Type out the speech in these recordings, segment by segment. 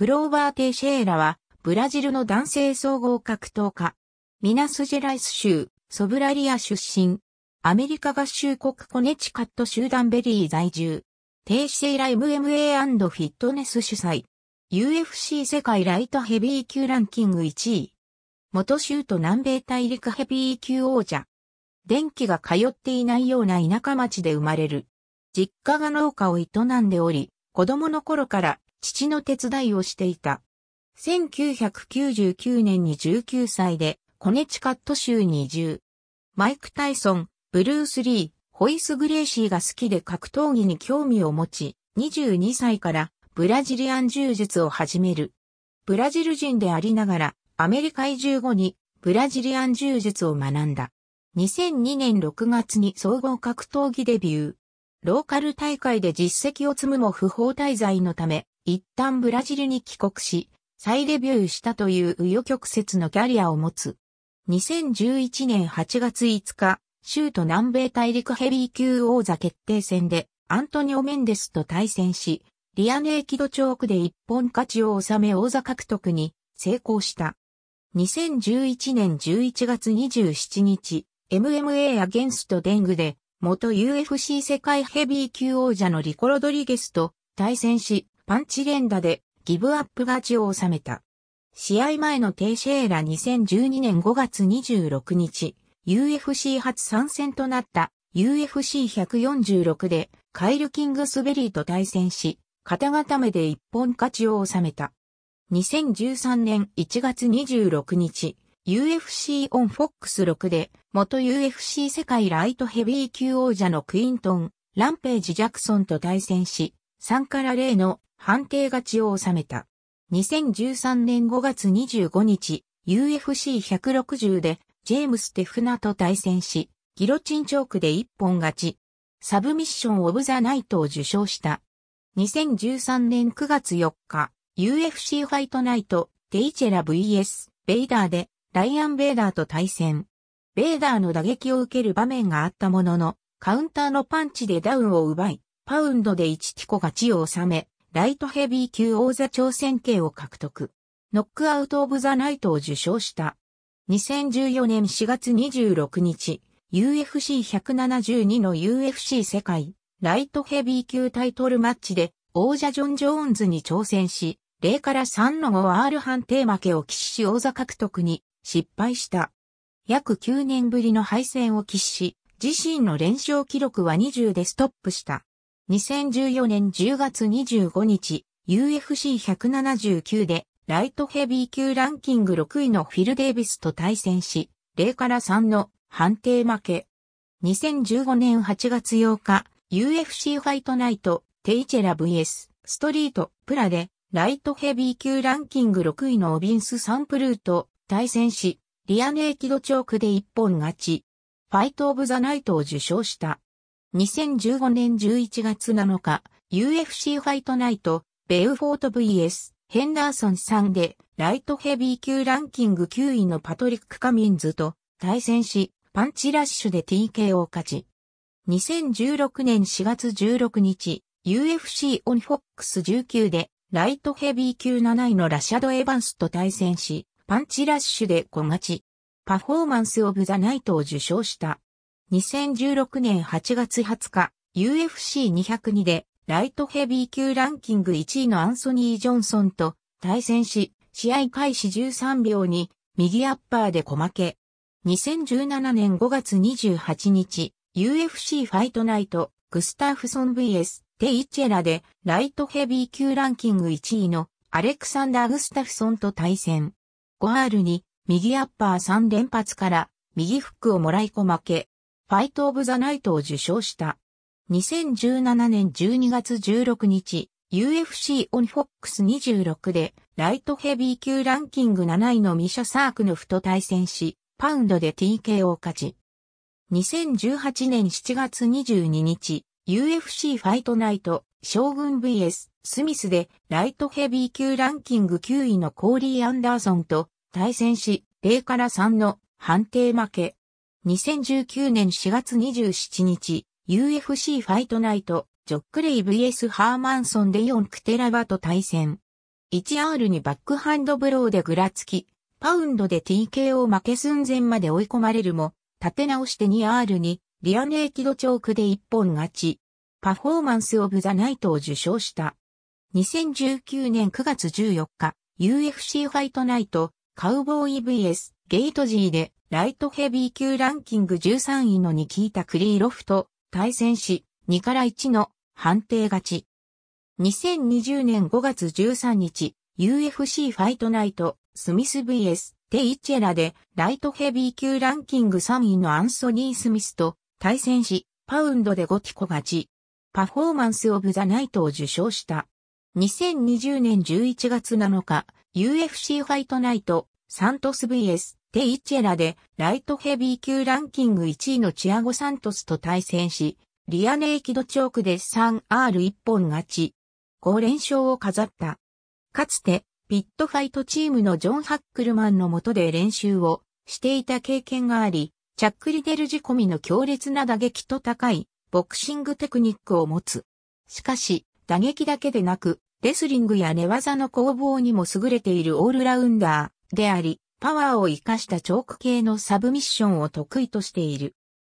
クローバー・テイシェーラは、ブラジルの男性総合格闘家。ミナスジェライス州、ソブラリア出身。アメリカ合衆国コネチカット集団ベリー在住。テイシェーラ MMA& フィットネス主催。UFC 世界ライトヘビー級ランキング1位。元州都南米大陸ヘビー級王者。電気が通っていないような田舎町で生まれる。実家が農家を営んでおり、子供の頃から父の手伝いをしていた。1999年に19歳で、コネチカット州に移住。マイク・タイソン、ブルース・リー、ホイス・グレーシーが好きで格闘技に興味を持ち、22歳からブラジリアン柔術を始める。ブラジル人でありながら、アメリカ移住後にブラジリアン柔術を学んだ。2002年6月に総合格闘技デビュー。ローカル大会で実績を積むも不法滞在のため、一旦ブラジルに帰国し、再デビューしたという右翼曲折のキャリアを持つ。2011年8月5日、州都南米大陸ヘビー級王座決定戦でアントニオ・メンデスと対戦し、リアネーキドチョークで一本勝ちを収め王座獲得に成功した。2011年11月27日、MMA アゲンストデングで元 UFC 世界ヘビー級王者のリコ・ロドリゲスと対戦し、パンチ連打でギブアップ勝ちを収めた。試合前のテイシェーラ2012年5月26日、UFC 初参戦となった UFC146 でカイル・キングスベリーと対戦し、肩固めで一本勝ちを収めた。2013年1月26日、UFC オン FOX6 で元 UFC 世界ライトヘビー級王者のクイントン、ランページ・ジャクソンと対戦し、3から0の判定勝ちを収めた。2013年5月25日、UFC160 でジェームス・テフナと対戦し、ギロチンチョークで一本勝ち。サブミッション・オブ・ザ・ナイトを受賞した。2013年9月4日、UFC ファイトナイト、テイチェラ VS、ベイダーで、ライアン・ベイダーと対戦。ベイダーの打撃を受ける場面があったものの、カウンターのパンチでダウンを奪い、パウンドで1ティコ勝ちを収め、ライトヘビー級王座挑戦権を獲得。ノックアウト・オブ・ザ・ナイトを受賞した。2014年4月26日、UFC172 の UFC 世界、ライトヘビー級タイトルマッチで、王者ジョン・ジョーンズに挑戦し、0から3の 5R 判定負けを喫し王座獲得に失敗した。約9年ぶりの敗戦を喫し、自身の連勝記録は20でストップした。2014年10月25日、UFC179 でライトヘビー級ランキング6位のフィル・デイビスと対戦し、0から3の判定負け。2015年8月8日、UFC ファイトナイト、テイチェラ VS、ストリート、プラで、ライトヘビー級ランキング6位のオビンス・サンプルーと対戦し、リアネーキドチョークで一本勝ち。ファイト・オブ・ザ・ナイトを受賞した。2015年11月7日、UFC ファイトナイト、ベウフォート VS、ヘンダーソン3で、ライトヘビー級ランキング9位のパトリック・カミンズと対戦し、パンチラッシュで TK を勝ち。2016年4月16日、UFC オンフォックス19で、ライトヘビー級7位のラシャド・エヴァンスと対戦し、パンチラッシュで小勝ち。パフォーマンス・オブ・ザ・ナイトを受賞した。2016年8月20日、UFC202 でライトヘビー級ランキング1位のアンソニー・ジョンソンと対戦し、試合開始13秒に右アッパーで小負け。2017年5月28日、UFC ファイトナイト、グスターフソン VS テイチェラでライトヘビー級ランキング1位のアレクサンダー・グスタフソンと対戦。5R に右アッパー3連発から右フックをもらい小負け、ファイト・オブ・ザ・ナイトを受賞した。2017年12月16日、UFC オンフォックス26で、ライトヘビー級ランキング7位のミシャ・サークヌフと対戦し、パウンドで TK を勝ち。2018年7月22日、UFC ファイトナイト、将軍 VS、スミスで、ライトヘビー級ランキング9位のコーリー・アンダーソンと対戦し、0から3の判定負け。2019年4月27日、UFC ファイトナイト、ジョックレイ VS ハーマンソンで4クテラバと対戦。1R にバックハンドブローでぐらつき、パウンドで TKO 負け寸前まで追い込まれるも、立て直して 2R にリアネーキドチョークで一本勝ち。パフォーマンスオブザナイトを受賞した。2019年9月14日、UFC ファイトナイト、カウボーイ VS ゲイトジーでライトヘビー級ランキング13位のニキータ・クリーロフと対戦し、2から1の判定勝ち。2020年5月13日、UFC ファイトナイト、スミス VS、テイチェラで、ライトヘビー級ランキング3位のアンソニー・スミスと対戦し、パウンドでゴティコ勝ち。パフォーマンス・オブ・ザ・ナイトを受賞した。2020年11月7日、UFC ファイトナイト、サントス VS、テイチェラでライトヘビー級ランキング1位のチアゴ・サントスと対戦し、リアネイキドチョークで 3R1 本勝ち。5連勝を飾った。かつて、ピットファイトチームのジョン・ハックルマンのもとで練習をしていた経験があり、チャックリデル仕込みの強烈な打撃と高いボクシングテクニックを持つ。しかし、打撃だけでなく、レスリングや寝技の攻防にも優れているオールラウンダーであり、パワーを活かしたチョーク系のサブミッションを得意としている。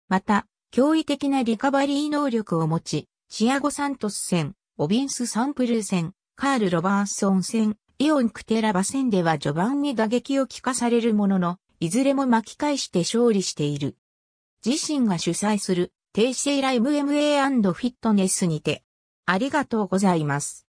また、驚異的なリカバリー能力を持ち、シアゴ・サントス戦、オビンス・サンプル戦、カール・ロバーソン戦、イオン・クテラバ戦では序盤に打撃を効かされるものの、いずれも巻き返して勝利している。自身が主催する、低シライラ MMA& フィットネスにて、ありがとうございます。